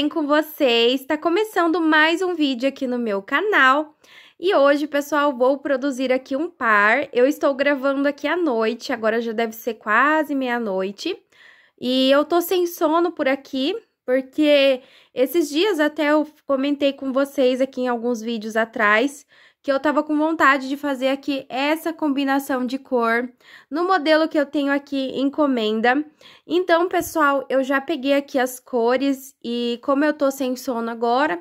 bem com vocês? Está começando mais um vídeo aqui no meu canal. E hoje, pessoal, vou produzir aqui um par. Eu estou gravando aqui à noite, agora já deve ser quase meia-noite. E eu tô sem sono por aqui, porque esses dias até eu comentei com vocês aqui em alguns vídeos atrás que eu tava com vontade de fazer aqui essa combinação de cor no modelo que eu tenho aqui encomenda. Então, pessoal, eu já peguei aqui as cores e como eu tô sem sono agora,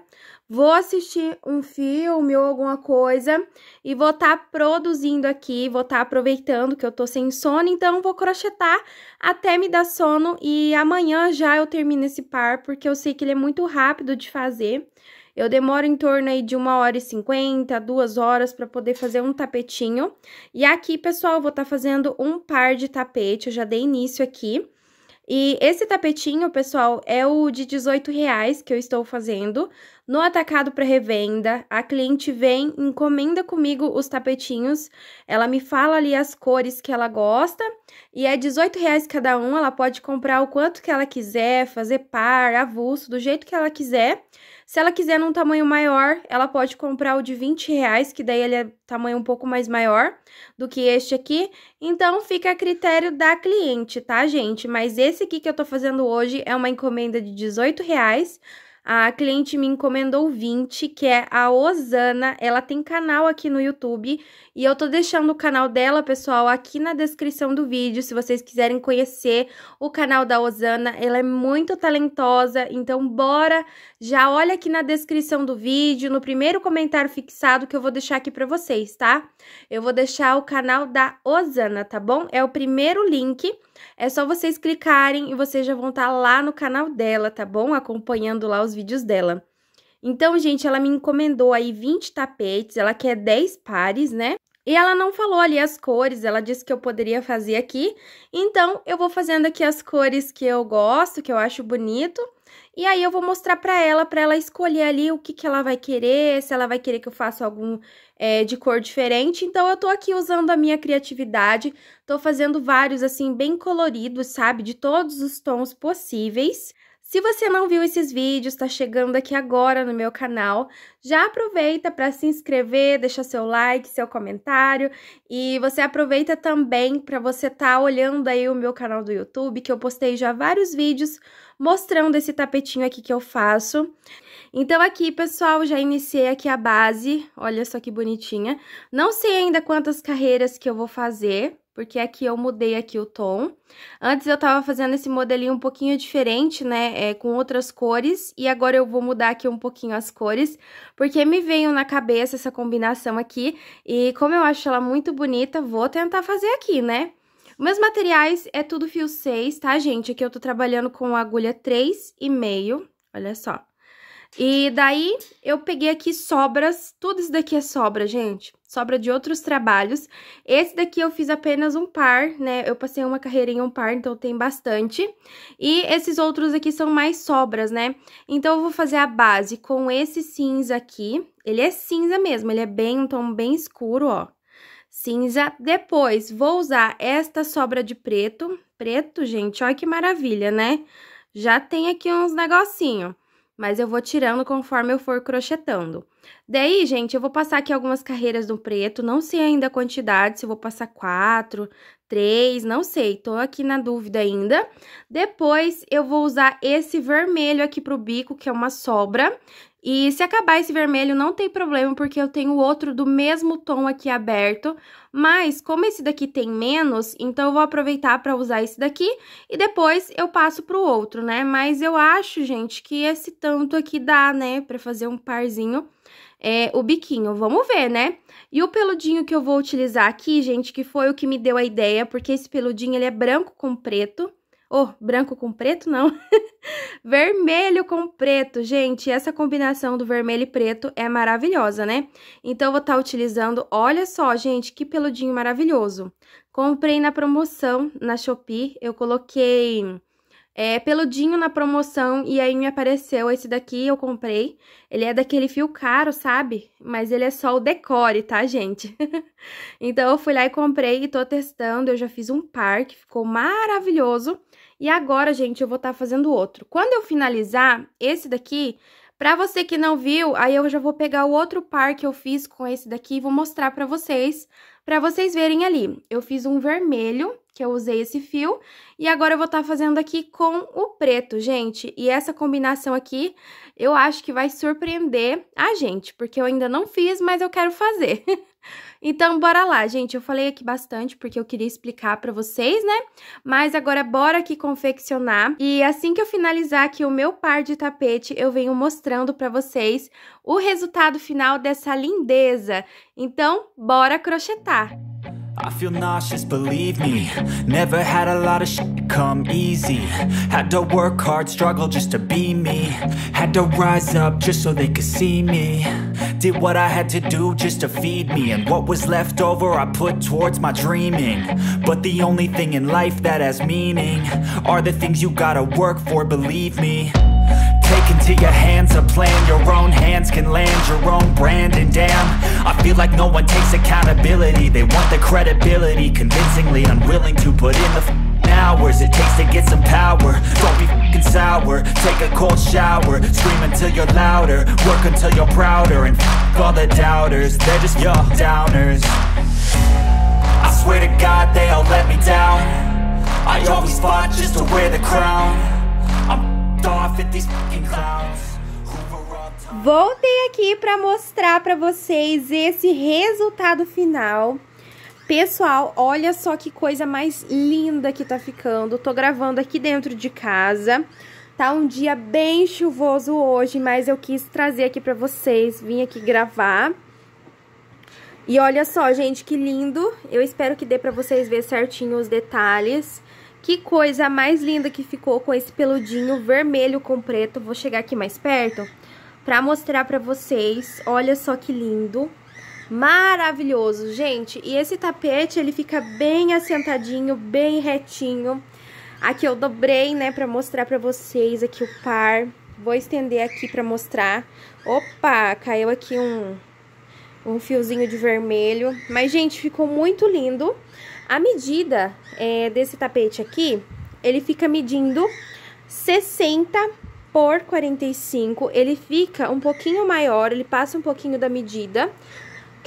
vou assistir um filme ou alguma coisa e vou estar tá produzindo aqui, vou estar tá aproveitando que eu tô sem sono, então vou crochetar até me dar sono e amanhã já eu termino esse par, porque eu sei que ele é muito rápido de fazer. Eu demoro em torno aí de uma hora e cinquenta, duas horas para poder fazer um tapetinho. E aqui, pessoal, vou estar tá fazendo um par de tapete, eu já dei início aqui. E esse tapetinho, pessoal, é o de 18 reais que eu estou fazendo no atacado para revenda. A cliente vem, encomenda comigo os tapetinhos, ela me fala ali as cores que ela gosta e é 18 reais cada um. Ela pode comprar o quanto que ela quiser, fazer par, avulso, do jeito que ela quiser. Se ela quiser num tamanho maior, ela pode comprar o de 20 reais, que daí ele é tamanho um pouco mais maior do que este aqui. Então, fica a critério da cliente, tá, gente? Mas esse aqui que eu tô fazendo hoje é uma encomenda de 18 reais. A cliente me encomendou 20, que é a Osana. Ela tem canal aqui no YouTube e eu tô deixando o canal dela, pessoal, aqui na descrição do vídeo, se vocês quiserem conhecer o canal da Osana. Ela é muito talentosa, então bora! Já olha aqui na descrição do vídeo, no primeiro comentário fixado que eu vou deixar aqui pra vocês, tá? Eu vou deixar o canal da Osana, tá bom? É o primeiro link é só vocês clicarem e vocês já vão estar tá lá no canal dela, tá bom? Acompanhando lá os vídeos dela. Então, gente, ela me encomendou aí 20 tapetes, ela quer 10 pares, né? E ela não falou ali as cores, ela disse que eu poderia fazer aqui. Então, eu vou fazendo aqui as cores que eu gosto, que eu acho bonito. E aí eu vou mostrar para ela, para ela escolher ali o que, que ela vai querer, se ela vai querer que eu faça algum é, de cor diferente. Então eu tô aqui usando a minha criatividade, tô fazendo vários assim bem coloridos, sabe? De todos os tons possíveis. Se você não viu esses vídeos, está chegando aqui agora no meu canal, já aproveita para se inscrever, deixar seu like, seu comentário e você aproveita também para você estar tá olhando aí o meu canal do YouTube, que eu postei já vários vídeos mostrando esse tapetinho aqui que eu faço. Então aqui, pessoal, já iniciei aqui a base, olha só que bonitinha. Não sei ainda quantas carreiras que eu vou fazer, porque aqui eu mudei aqui o tom. Antes eu tava fazendo esse modelinho um pouquinho diferente, né, é, com outras cores, e agora eu vou mudar aqui um pouquinho as cores, porque me veio na cabeça essa combinação aqui, e como eu acho ela muito bonita, vou tentar fazer aqui, né? Meus materiais é tudo fio 6, tá, gente? Aqui eu tô trabalhando com agulha 3,5, olha só. E daí, eu peguei aqui sobras, tudo isso daqui é sobra, gente, sobra de outros trabalhos. Esse daqui eu fiz apenas um par, né, eu passei uma carreira em um par, então tem bastante. E esses outros aqui são mais sobras, né, então eu vou fazer a base com esse cinza aqui. Ele é cinza mesmo, ele é bem, um tom bem escuro, ó cinza. Depois, vou usar esta sobra de preto. Preto, gente, olha que maravilha, né? Já tem aqui uns negocinho, mas eu vou tirando conforme eu for crochetando. Daí, gente, eu vou passar aqui algumas carreiras no preto, não sei ainda a quantidade, se vou passar quatro, três, não sei, tô aqui na dúvida ainda. Depois, eu vou usar esse vermelho aqui pro bico, que é uma sobra. E se acabar esse vermelho, não tem problema, porque eu tenho outro do mesmo tom aqui aberto. Mas, como esse daqui tem menos, então eu vou aproveitar para usar esse daqui e depois eu passo pro outro, né? Mas eu acho, gente, que esse tanto aqui dá, né, para fazer um parzinho. É, o biquinho, vamos ver, né? E o peludinho que eu vou utilizar aqui, gente, que foi o que me deu a ideia, porque esse peludinho, ele é branco com preto, Oh, branco com preto, não. vermelho com preto, gente, essa combinação do vermelho e preto é maravilhosa, né? Então, eu vou estar tá utilizando, olha só, gente, que peludinho maravilhoso. Comprei na promoção, na Shopee, eu coloquei é, peludinho na promoção e aí me apareceu esse daqui, eu comprei. Ele é daquele fio caro, sabe? Mas ele é só o decore, tá, gente? então eu fui lá e comprei e tô testando, eu já fiz um par que ficou maravilhoso. E agora, gente, eu vou estar tá fazendo outro. Quando eu finalizar esse daqui, pra você que não viu, aí eu já vou pegar o outro par que eu fiz com esse daqui e vou mostrar pra vocês para vocês verem ali, eu fiz um vermelho, que eu usei esse fio, e agora eu vou estar tá fazendo aqui com o preto, gente. E essa combinação aqui, eu acho que vai surpreender a gente, porque eu ainda não fiz, mas eu quero fazer. Então, bora lá, gente. Eu falei aqui bastante porque eu queria explicar pra vocês, né? Mas agora bora aqui confeccionar. E assim que eu finalizar aqui o meu par de tapete, eu venho mostrando pra vocês o resultado final dessa lindeza. Então, bora crochetar! I feel nauseous, believe me Never had a lot of shit come easy Had to work hard, struggle just to be me Had to rise up just so they could see me did what I had to do just to feed me And what was left over I put towards my dreaming But the only thing in life that has meaning Are the things you gotta work for, believe me Take into your hands a plan Your own hands can land your own brand And damn, I feel like no one takes accountability They want the credibility Convincingly unwilling to put in the hours It takes to get some power Don't be and sour Take a cold shower Scream until you're louder Work until you're prouder And all the doubters They're just your downers I swear to God they all let me down I always fought just to wear the crown I'm off at these fucking clowns Voltei aqui para mostrar para vocês esse resultado final Pessoal, olha só que coisa mais linda que tá ficando. Tô gravando aqui dentro de casa. Tá um dia bem chuvoso hoje, mas eu quis trazer aqui pra vocês. Vim aqui gravar. E olha só, gente, que lindo. Eu espero que dê pra vocês ver certinho os detalhes. Que coisa mais linda que ficou com esse peludinho vermelho com preto. Vou chegar aqui mais perto pra mostrar pra vocês. Olha só que lindo. Lindo maravilhoso, gente. E esse tapete, ele fica bem assentadinho, bem retinho. Aqui eu dobrei, né, pra mostrar pra vocês aqui o par. Vou estender aqui pra mostrar. Opa, caiu aqui um, um fiozinho de vermelho. Mas, gente, ficou muito lindo. A medida é, desse tapete aqui, ele fica medindo 60 por 45. Ele fica um pouquinho maior, ele passa um pouquinho da medida,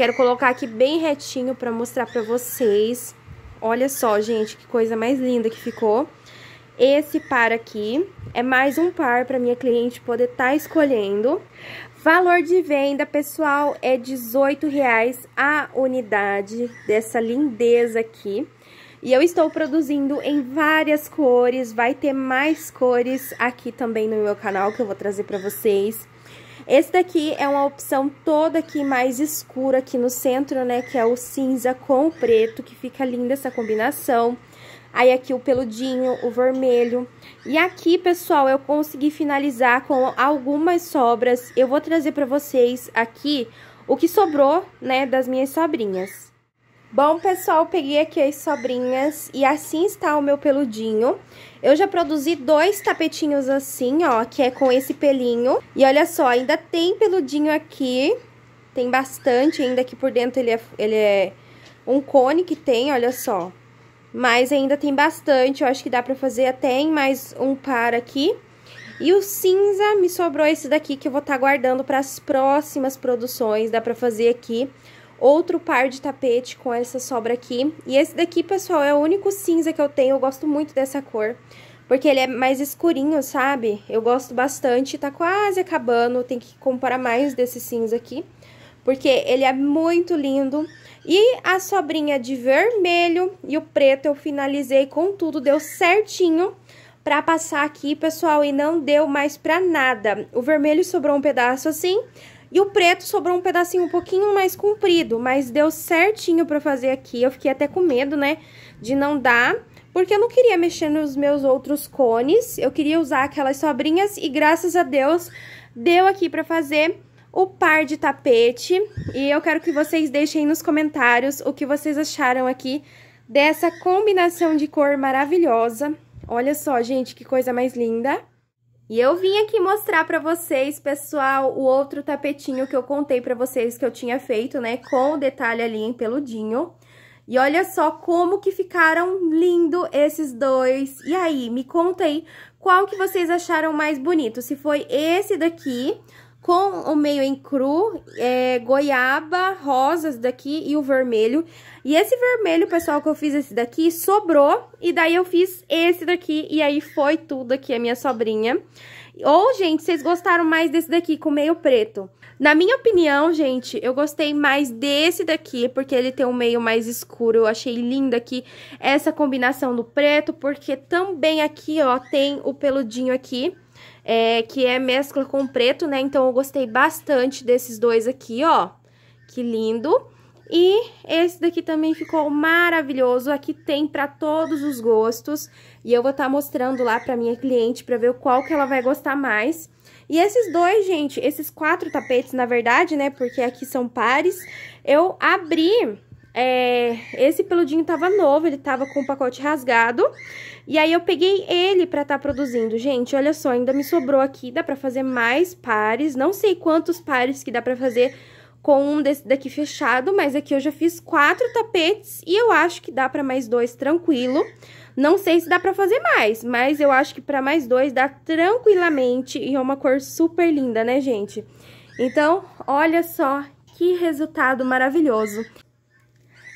Quero colocar aqui bem retinho para mostrar para vocês. Olha só, gente, que coisa mais linda que ficou. Esse par aqui é mais um par para minha cliente poder estar tá escolhendo. Valor de venda, pessoal, é R$18,00 a unidade dessa lindeza aqui. E eu estou produzindo em várias cores, vai ter mais cores aqui também no meu canal que eu vou trazer para vocês. Esse daqui é uma opção toda aqui mais escura aqui no centro, né? Que é o cinza com o preto, que fica linda essa combinação. Aí aqui o peludinho, o vermelho. E aqui, pessoal, eu consegui finalizar com algumas sobras. Eu vou trazer pra vocês aqui o que sobrou, né, das minhas sobrinhas. Bom, pessoal, peguei aqui as sobrinhas e assim está o meu peludinho. Eu já produzi dois tapetinhos assim, ó, que é com esse pelinho. E olha só, ainda tem peludinho aqui, tem bastante ainda aqui por dentro, ele é, ele é um cone que tem, olha só. Mas ainda tem bastante, eu acho que dá pra fazer até em mais um par aqui. E o cinza, me sobrou esse daqui que eu vou estar tá guardando para as próximas produções, dá pra fazer aqui outro par de tapete com essa sobra aqui. E esse daqui, pessoal, é o único cinza que eu tenho, eu gosto muito dessa cor. Porque ele é mais escurinho, sabe? Eu gosto bastante, tá quase acabando, tem que comprar mais desse cinza aqui. Porque ele é muito lindo. E a sobrinha de vermelho e o preto eu finalizei com tudo, deu certinho pra passar aqui, pessoal, e não deu mais pra nada. O vermelho sobrou um pedaço assim, e o preto sobrou um pedacinho um pouquinho mais comprido, mas deu certinho pra fazer aqui. Eu fiquei até com medo, né, de não dar, porque eu não queria mexer nos meus outros cones. Eu queria usar aquelas sobrinhas e graças a Deus deu aqui pra fazer o par de tapete. E eu quero que vocês deixem nos comentários o que vocês acharam aqui dessa combinação de cor maravilhosa. Olha só, gente, que coisa mais linda. E eu vim aqui mostrar pra vocês, pessoal, o outro tapetinho que eu contei pra vocês que eu tinha feito, né? Com o detalhe ali em peludinho. E olha só como que ficaram lindo esses dois. E aí, me conta aí qual que vocês acharam mais bonito. Se foi esse daqui com o meio em cru, é, goiaba, rosas daqui e o vermelho. E esse vermelho, pessoal, que eu fiz esse daqui, sobrou. E daí eu fiz esse daqui, e aí foi tudo aqui, a minha sobrinha. Ou, gente, vocês gostaram mais desse daqui com meio preto? Na minha opinião, gente, eu gostei mais desse daqui, porque ele tem um meio mais escuro. Eu achei linda aqui essa combinação do preto, porque também aqui, ó, tem o peludinho aqui é, que é mescla com preto, né? Então, eu gostei bastante desses dois aqui, ó. Que lindo! E esse daqui também ficou maravilhoso, aqui tem para todos os gostos. E eu vou estar tá mostrando lá para minha cliente para ver qual que ela vai gostar mais. E esses dois, gente, esses quatro tapetes, na verdade, né, porque aqui são pares, eu abri é, esse peludinho tava novo, ele tava com o pacote rasgado. E aí eu peguei ele pra tá produzindo. Gente, olha só, ainda me sobrou aqui, dá pra fazer mais pares. Não sei quantos pares que dá pra fazer com um desse daqui fechado, mas aqui eu já fiz quatro tapetes e eu acho que dá pra mais dois tranquilo. Não sei se dá pra fazer mais, mas eu acho que pra mais dois dá tranquilamente e é uma cor super linda, né, gente? Então, olha só que resultado maravilhoso.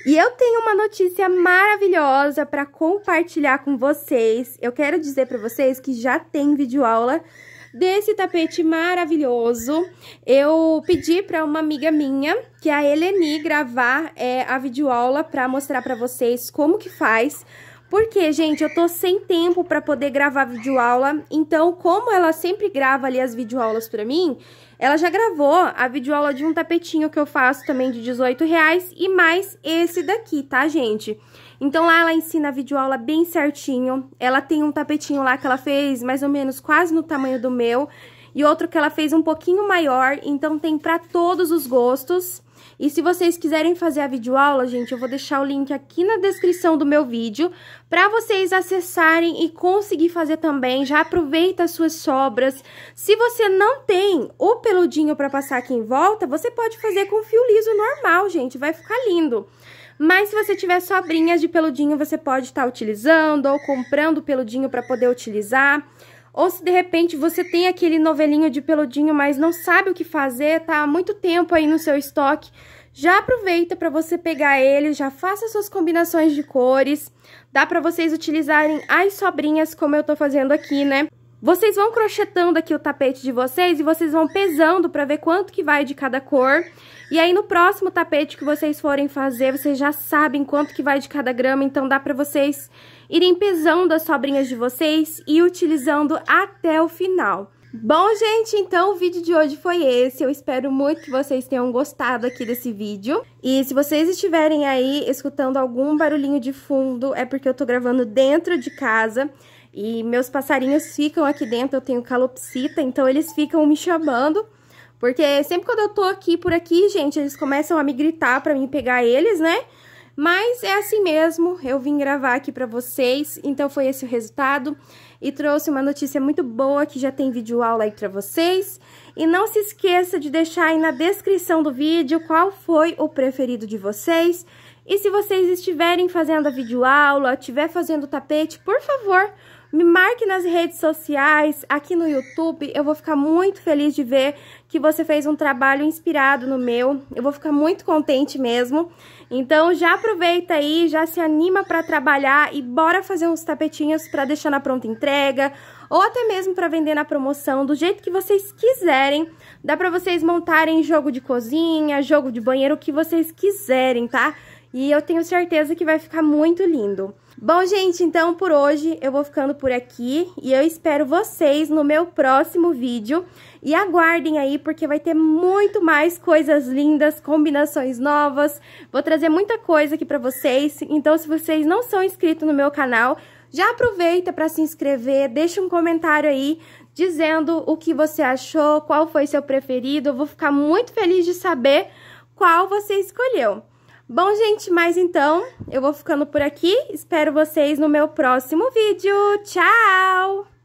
E eu tenho uma notícia maravilhosa para compartilhar com vocês. Eu quero dizer para vocês que já tem vídeo aula desse tapete maravilhoso. Eu pedi para uma amiga minha, que é a Eleni, gravar é, a videoaula para mostrar para vocês como que faz. Porque, gente, eu tô sem tempo para poder gravar videoaula, então como ela sempre grava ali as videoaulas para mim, ela já gravou a videoaula de um tapetinho que eu faço também de 18 reais e mais esse daqui, tá, gente? Então lá ela ensina a videoaula bem certinho. Ela tem um tapetinho lá que ela fez mais ou menos quase no tamanho do meu e outro que ela fez um pouquinho maior, então tem para todos os gostos. E se vocês quiserem fazer a videoaula, gente, eu vou deixar o link aqui na descrição do meu vídeo para vocês acessarem e conseguir fazer também. Já aproveita as suas sobras. Se você não tem o peludinho para passar aqui em volta, você pode fazer com fio liso normal, gente, vai ficar lindo. Mas se você tiver sobrinhas de peludinho, você pode estar tá utilizando ou comprando peludinho para poder utilizar. Ou se de repente você tem aquele novelinho de peludinho, mas não sabe o que fazer, tá há muito tempo aí no seu estoque, já aproveita para você pegar ele, já faça suas combinações de cores. Dá para vocês utilizarem as sobrinhas como eu tô fazendo aqui, né? Vocês vão crochetando aqui o tapete de vocês e vocês vão pesando para ver quanto que vai de cada cor. E aí no próximo tapete que vocês forem fazer, vocês já sabem quanto que vai de cada grama, então dá pra vocês irem pesando as sobrinhas de vocês e utilizando até o final. Bom, gente, então o vídeo de hoje foi esse. Eu espero muito que vocês tenham gostado aqui desse vídeo. E se vocês estiverem aí escutando algum barulhinho de fundo, é porque eu tô gravando dentro de casa. E meus passarinhos ficam aqui dentro, eu tenho calopsita, então eles ficam me chamando. Porque sempre quando eu tô aqui por aqui, gente, eles começam a me gritar pra mim pegar eles, né? Mas é assim mesmo, eu vim gravar aqui pra vocês, então foi esse o resultado. E trouxe uma notícia muito boa, que já tem vídeo aula aí pra vocês. E não se esqueça de deixar aí na descrição do vídeo qual foi o preferido de vocês. E se vocês estiverem fazendo a vídeo aula estiver fazendo tapete, por favor, me marque nas redes sociais, aqui no YouTube. Eu vou ficar muito feliz de ver que você fez um trabalho inspirado no meu. Eu vou ficar muito contente mesmo. Então já aproveita aí, já se anima para trabalhar e bora fazer uns tapetinhos para deixar na pronta entrega ou até mesmo para vender na promoção, do jeito que vocês quiserem. Dá para vocês montarem jogo de cozinha, jogo de banheiro, o que vocês quiserem, tá? e eu tenho certeza que vai ficar muito lindo. Bom, gente, então por hoje eu vou ficando por aqui e eu espero vocês no meu próximo vídeo. E aguardem aí, porque vai ter muito mais coisas lindas, combinações novas. Vou trazer muita coisa aqui pra vocês, então se vocês não são inscritos no meu canal, já aproveita para se inscrever, deixa um comentário aí dizendo o que você achou, qual foi seu preferido. Eu vou ficar muito feliz de saber qual você escolheu. Bom, gente, mas então eu vou ficando por aqui. Espero vocês no meu próximo vídeo. Tchau!